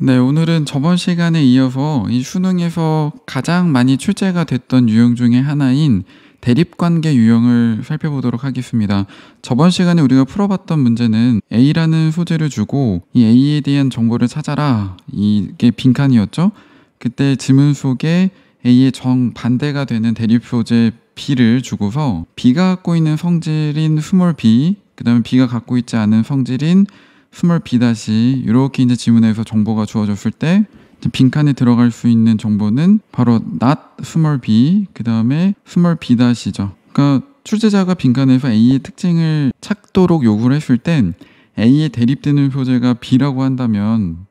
네, 오늘은 저번 시간에 이어서 이 수능에서 가장 많이 출제가 됐던 유형 중의 하나인 대립관계 유형을 살펴보도록 하겠습니다. 저번 시간에 우리가 풀어봤던 문제는 A라는 소재를 주고 이 A에 대한 정보를 찾아라. 이게 빈칸이었죠? 그때 지문 속에 A의 정반대가 되는 대립 소재 B를 주고서 B가 갖고 있는 성질인 스몰 B, 그 다음에 B가 갖고 있지 않은 성질인 스몰 b 다시 이렇게 이제 지문에서 정보가 주어졌을 때 빈칸에 들어갈 수 있는 정보는 바로 not s m b 그 다음에 s m a b 다시죠. 그러니까 출제자가 빈칸에서 a의 특징을 찾도록 요구를 했을 땐 a에 대립되는 소재가 b라고 한다면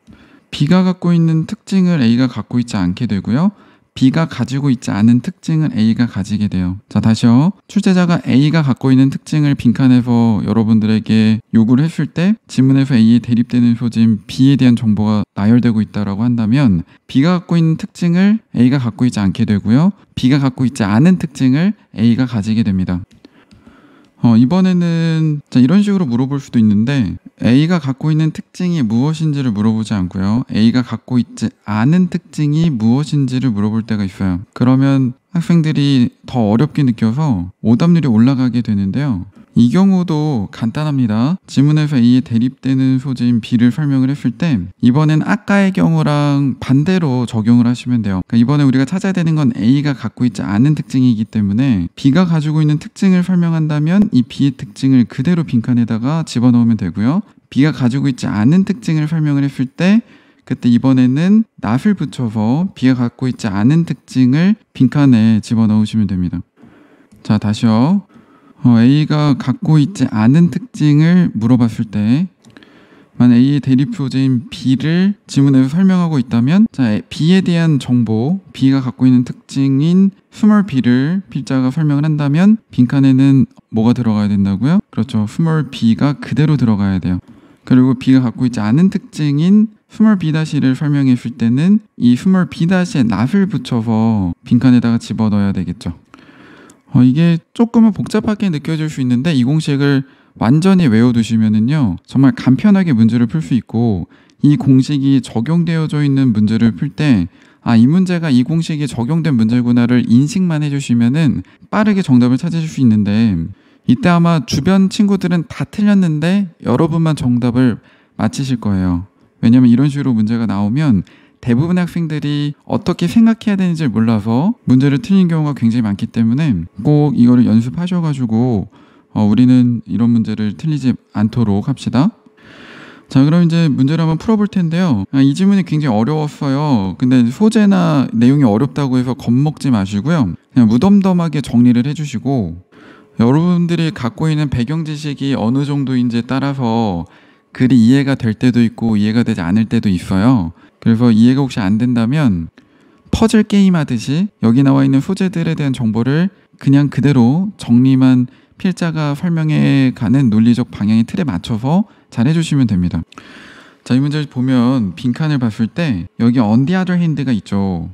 b가 갖고 있는 특징을 a가 갖고 있지 않게 되고요. B가 가지고 있지 않은 특징을 A가 가지게 돼요. 자, 다시요. 출제자가 A가 갖고 있는 특징을 빈칸에서 여러분들에게 요구를 했을 때 지문에서 A에 대립되는 표지인 B에 대한 정보가 나열되고 있다라고 한다면 B가 갖고 있는 특징을 A가 갖고 있지 않게 되고요. B가 갖고 있지 않은 특징을 A가 가지게 됩니다. 어, 이번에는 자, 이런 식으로 물어볼 수도 있는데 A가 갖고 있는 특징이 무엇인지를 물어보지 않고요. A가 갖고 있지 않은 특징이 무엇인지를 물어볼 때가 있어요. 그러면 학생들이 더 어렵게 느껴서 오답률이 올라가게 되는데요. 이 경우도 간단합니다. 지문에서 이에 대립되는 소재인 B를 설명을 했을 때 이번엔 아까의 경우랑 반대로 적용을 하시면 돼요. 그러니까 이번에 우리가 찾아야 되는 건 A가 갖고 있지 않은 특징이기 때문에 B가 가지고 있는 특징을 설명한다면 이 B의 특징을 그대로 빈칸에다가 집어넣으면 되고요. B가 가지고 있지 않은 특징을 설명을 했을 때 그때 이번에는 낫을 붙여서 B가 갖고 있지 않은 특징을 빈칸에 집어넣으시면 됩니다. 자, 다시요. 어, A가 갖고 있지 않은 특징을 물어봤을 때만약 A의 대립소재인 B를 지문에서 설명하고 있다면 자 B에 대한 정보, B가 갖고 있는 특징인 스몰 B를 필자가 설명을 한다면 빈칸에는 뭐가 들어가야 된다고요? 그렇죠. 스몰 B가 그대로 들어가야 돼요. 그리고 B가 갖고 있지 않은 특징인 스몰 B-를 설명했을 때는 이 스몰 B-에 낫을 붙여서 빈칸에다가 집어넣어야 되겠죠. 어, 이게 조금은 복잡하게 느껴질 수 있는데 이 공식을 완전히 외워두시면은요 정말 간편하게 문제를 풀 수 있고 이 공식이 적용되어져 있는 문제를 풀 때 아, 이 문제가 이 공식이 적용된 문제구나를 인식만 해주시면은 빠르게 정답을 찾으실 수 있는데 이때 아마 주변 친구들은 다 틀렸는데 여러분만 정답을 맞히실 거예요. 왜냐면 이런 식으로 문제가 나오면 대부분 학생들이 어떻게 생각해야 되는지 몰라서 문제를 틀린 경우가 굉장히 많기 때문에 꼭 이거를 연습하셔가지고 어, 우리는 이런 문제를 틀리지 않도록 합시다. 자, 그럼 이제 문제를 한번 풀어볼 텐데요. 아, 이 질문이 굉장히 어려웠어요. 근데 소재나 내용이 어렵다고 해서 겁먹지 마시고요. 그냥 무덤덤하게 정리를 해주시고, 여러분들이 갖고 있는 배경 지식이 어느 정도인지에 따라서 글이 이해가 될 때도 있고, 이해가 되지 않을 때도 있어요. 그래서 이해가 혹시 안 된다면 퍼즐 게임 하듯이 여기 나와 있는 소재들에 대한 정보를 그냥 그대로 정리만 필자가 설명해 가는 논리적 방향의 틀에 맞춰서 잘 해주시면 됩니다. 자, 이 문제를 보면 빈칸을 봤을 때 여기 on the other hand가 있죠.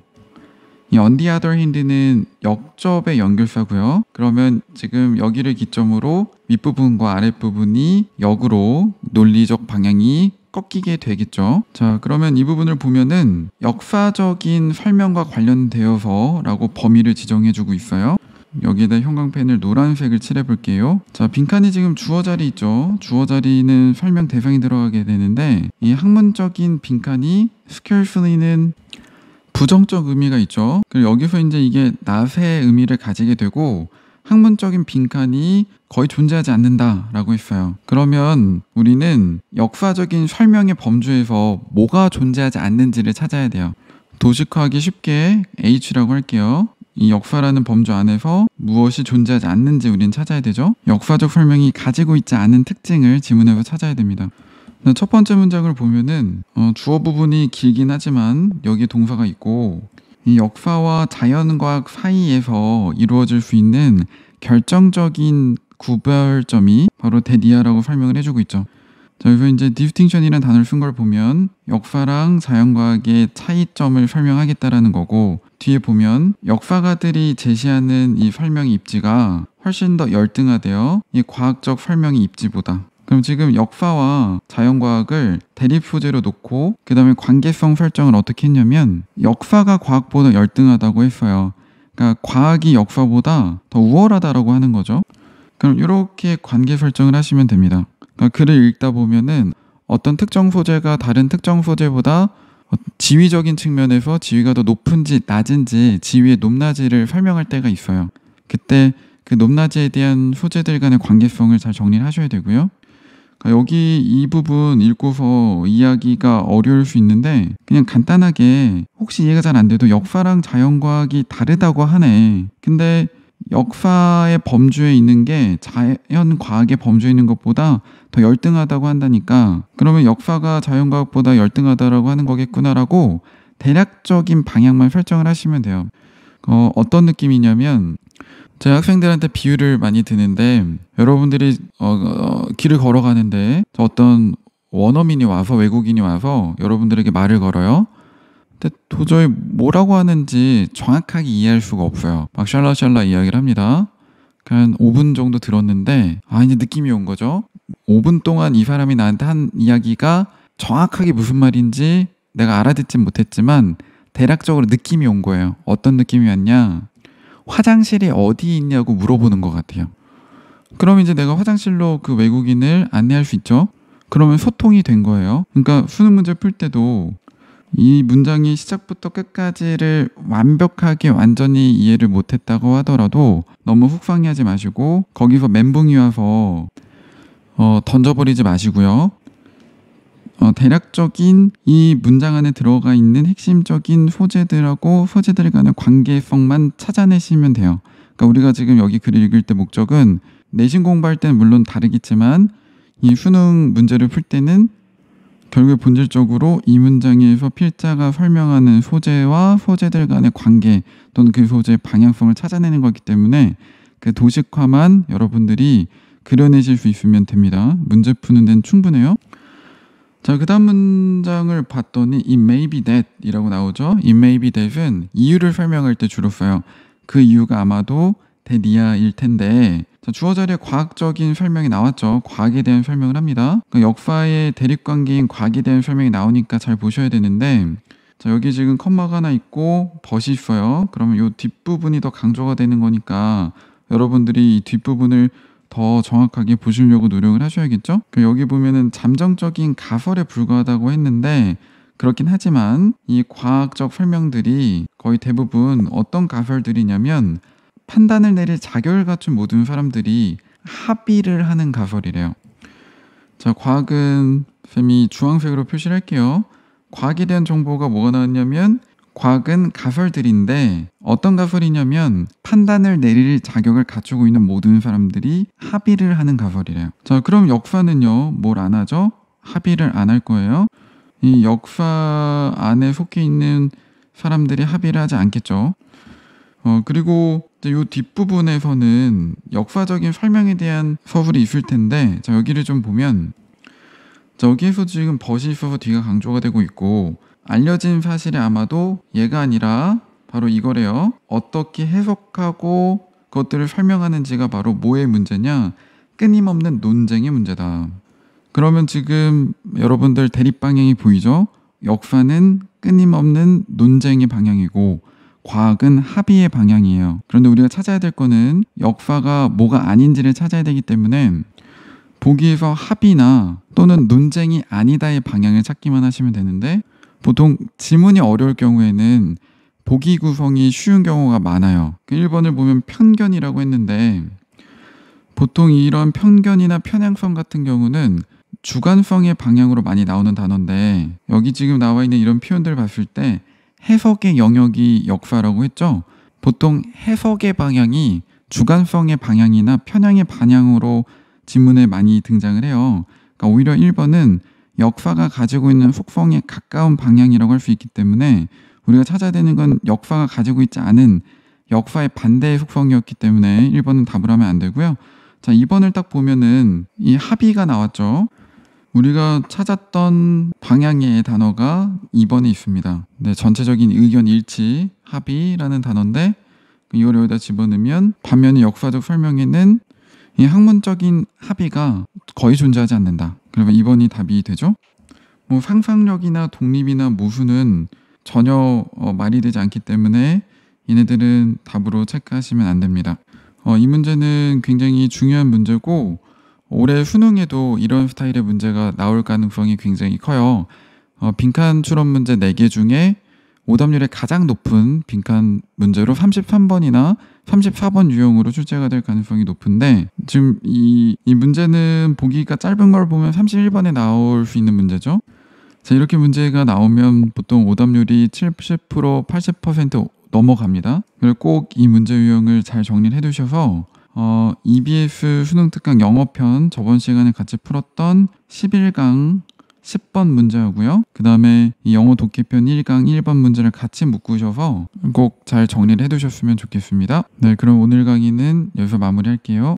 이 on the other hand는 역접의 연결사고요. 그러면 지금 여기를 기점으로 윗부분과 아랫부분이 역으로 논리적 방향이 꺾이게 되겠죠. 자, 그러면 이 부분을 보면은 역사적인 설명과 관련되어서 라고 범위를 지정해주고 있어요. 여기에다 형광펜을 노란색을 칠해볼게요. 자, 빈칸이 지금 주어 자리 있죠. 주어 자리는 설명 대상이 들어가게 되는데 이 학문적인 빈칸이 스퀘어스리는 부정적 의미가 있죠. 그리고 여기서 이제 이게 낫의 의미를 가지게 되고 학문적인 빈칸이 거의 존재하지 않는다라고 했어요. 그러면 우리는 역사적인 설명의 범주에서 뭐가 존재하지 않는지를 찾아야 돼요. 도식화하기 쉽게 H라고 할게요. 이 역사라는 범주 안에서 무엇이 존재하지 않는지 우리는 찾아야 되죠. 역사적 설명이 가지고 있지 않은 특징을 지문에서 찾아야 됩니다. 첫 번째 문장을 보면은 어, 주어 부분이 길긴 하지만 여기에 동사가 있고 이 역사와 자연과학 사이에서 이루어질 수 있는 결정적인 구별점이 바로 데디아라고 설명을 해주고 있죠. 자, 여기서 이제 디스팅션이라는 단어를 쓴 걸 보면 역사랑 자연과학의 차이점을 설명하겠다라는 거고 뒤에 보면 역사가들이 제시하는 이 설명 의 입지가 훨씬 더 열등화되어 이 과학적 설명의 입지보다 그럼 지금 역사와 자연과학을 대립 소재로 놓고 그다음에 관계성 설정을 어떻게 했냐면 역사가 과학보다 열등하다고 했어요. 그러니까 과학이 역사보다 더 우월하다라고 하는 거죠. 그럼 이렇게 관계 설정을 하시면 됩니다. 그러니까 글을 읽다 보면은 어떤 특정 소재가 다른 특정 소재보다 어, 지위적인 측면에서 지위가 더 높은지 낮은지 지위의 높낮이를 설명할 때가 있어요. 그때 그 높낮이에 대한 소재들 간의 관계성을 잘 정리를 하셔야 되고요. 아, 여기 이 부분 읽고서 이야기가 어려울 수 있는데 그냥 간단하게 혹시 이해가 잘 안 돼도 역사랑 자연과학이 다르다고 하네. 근데 역사의 범주에 있는 게 자연과학의 범주에 있는 것보다 더 열등하다고 한다니까 그러면 역사가 자연과학보다 열등하다라고 하는 거겠구나라고 대략적인 방향만 설정을 하시면 돼요. 어, 어떤 느낌이냐면 제가 학생들한테 비유를 많이 드는데 여러분들이 어, 어, 길을 걸어가는데 어떤 원어민이 와서 외국인이 와서 여러분들에게 말을 걸어요. 근데 도저히 뭐라고 하는지 정확하게 이해할 수가 없어요. 막 샬라샬라 이야기를 합니다. 그한 그러니까 5분 정도 들었는데 아 이제 느낌이 온 거죠. 5분 동안 이 사람이 나한테 한 이야기가 정확하게 무슨 말인지 내가 알아듣진 못했지만 대략적으로 느낌이 온 거예요. 어떤 느낌이 왔냐? 화장실이 어디 있냐고 물어보는 것 같아요. 그럼 이제 내가 화장실로 그 외국인을 안내할 수 있죠? 그러면 소통이 된 거예요. 그러니까 수능 문제 풀 때도 이 문장이 시작부터 끝까지를 완벽하게 완전히 이해를 못했다고 하더라도 너무 훅상이하지 마시고 거기서 멘붕이 와서 어, 던져버리지 마시고요. 어, 대략적인 이 문장 안에 들어가 있는 핵심적인 소재들하고 소재들 간의 관계성만 찾아내시면 돼요. 그러니까 우리가 지금 여기 글을 읽을 때 목적은 내신 공부할 때는 물론 다르겠지만 이 수능 문제를 풀 때는 결국 본질적으로 이 문장에서 필자가 설명하는 소재와 소재들 간의 관계 또는 그 소재의 방향성을 찾아내는 거기 때문에 그 도식화만 여러분들이 그려내실 수 있으면 됩니다. 문제 푸는 데는 충분해요. 자, 그 다음 문장을 봤더니 it may be that 이라고 나오죠. it may be that은 이유를 설명할 때 주로 써요. 그 이유가 아마도 대니아일 텐데 자, 주어 자리에 과학적인 설명이 나왔죠. 과학에 대한 설명을 합니다. 그 역사의 대립관계인 과학에 대한 설명이 나오니까 잘 보셔야 되는데 자, 여기 지금 컴마가 하나 있고 벗이 있어요. 그러면 이 뒷부분이 더 강조가 되는 거니까 여러분들이 이 뒷부분을 더 정확하게 보시려고 노력을 하셔야겠죠? 그 여기 보면은 잠정적인 가설에 불과하다고 했는데 그렇긴 하지만 이 과학적 설명들이 거의 대부분 어떤 가설들이냐면 판단을 내릴 자결 갖춘 모든 사람들이 합의를 하는 가설이래요. 자, 과학은 쌤이 주황색으로 표시를 할게요. 과학에 대한 정보가 뭐가 나왔냐면 과학은 가설들인데 어떤 가설이냐면 판단을 내릴 자격을 갖추고 있는 모든 사람들이 합의를 하는 가설이래요. 자, 그럼 역사는요, 뭘 안 하죠? 합의를 안 할 거예요. 이 역사 안에 속해 있는 사람들이 합의를 하지 않겠죠. 어, 그리고 이 뒷부분에서는 역사적인 설명에 대한 서술이 있을 텐데, 자, 여기를 좀 보면, 자, 여기에서 지금 벗이 있어서 뒤가 강조가 되고 있고, 알려진 사실이 아마도 얘가 아니라 바로 이거래요. 어떻게 해석하고 그것들을 설명하는지가 바로 뭐의 문제냐? 끊임없는 논쟁의 문제다. 그러면 지금 여러분들 대립 방향이 보이죠? 역사는 끊임없는 논쟁의 방향이고 과학은 합의의 방향이에요. 그런데 우리가 찾아야 될 거는 역사가 뭐가 아닌지를 찾아야 되기 때문에 보기에서 합의나 또는 논쟁이 아니다의 방향을 찾기만 하시면 되는데 보통 지문이 어려울 경우에는 보기 구성이 쉬운 경우가 많아요. 1번을 그 보면 편견이라고 했는데 보통 이런 편견이나 편향성 같은 경우는 주관성의 방향으로 많이 나오는 단어인데 여기 지금 나와 있는 이런 표현들 을 봤을 때 해석의 영역이 역사라고 했죠. 보통 해석의 방향이 주관성의 방향이나 편향의 방향으로 지문에 많이 등장을 해요. 그러니까 오히려 1번은 역사가 가지고 있는 속성에 가까운 방향이라고 할 수 있기 때문에 우리가 찾아야 되는 건 역사가 가지고 있지 않은 역사의 반대의 속성이었기 때문에 1번은 답을 하면 안 되고요. 자, 2번을 딱 보면은 이 합의가 나왔죠. 우리가 찾았던 방향의 단어가 2번에 있습니다. 네, 전체적인 의견 일치, 합의라는 단어인데 이걸 여기다 집어넣으면 반면에 역사적 설명에는 이 학문적인 합의가 거의 존재하지 않는다. 그러면 2번이 답이 되죠. 뭐 상상력이나 독립이나 무수는 전혀 어, 말이 되지 않기 때문에 얘네들은 답으로 체크하시면 안 됩니다. 어, 이 문제는 굉장히 중요한 문제고 올해 수능에도 이런 스타일의 문제가 나올 가능성이 굉장히 커요. 어, 빈칸 추론 문제 4개 중에 오답률이 가장 높은 빈칸 문제로 33번이나 34번 유형으로 출제가 될 가능성이 높은데 지금 이, 이 문제는 보기가 짧은 걸 보면 31번에 나올 수 있는 문제죠. 자 이렇게 문제가 나오면 보통 오답률이 70% 80% 넘어갑니다. 그리고꼭이 문제 유형을 잘 정리해 두셔서 어, EBS 수능 특강 영어편 저번 시간에 같이 풀었던 11강 10번 문제하고요. 그 다음에 영어 독해편 1강 1번 문제를 같이 묶으셔서 꼭 잘 정리를 해두셨으면 좋겠습니다. 네, 그럼 오늘 강의는 여기서 마무리할게요.